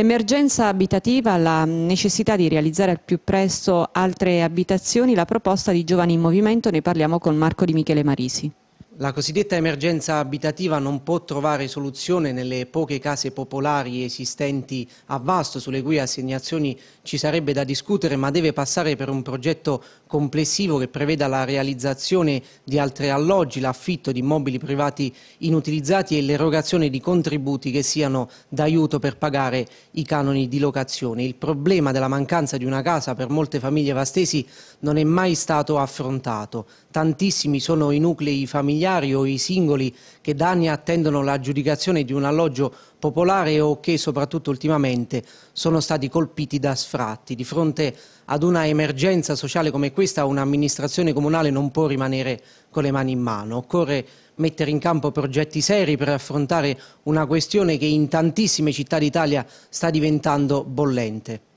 Emergenza abitativa, la necessità di realizzare al più presto altre abitazioni, la proposta di Giovani in Movimento, ne parliamo con Marco Di Michele Marisi. La cosiddetta emergenza abitativa non può trovare soluzione nelle poche case popolari esistenti a vasto, sulle cui assegnazioni ci sarebbe da discutere, ma deve passare per un progetto complessivo che preveda la realizzazione di altri alloggi, l'affitto di immobili privati inutilizzati e l'erogazione di contributi che siano d'aiuto per pagare i canoni di locazione. Il problema della mancanza di una casa per molte famiglie vastesi non è mai stato affrontato. Tantissimi sono i nuclei familiari familiari o i singoli che da anni attendono l'aggiudicazione di un alloggio popolare o che soprattutto ultimamente sono stati colpiti da sfratti. Di fronte ad una emergenza sociale come questa un'amministrazione comunale non può rimanere con le mani in mano. Occorre mettere in campo progetti seri per affrontare una questione che in tantissime città d'Italia sta diventando bollente.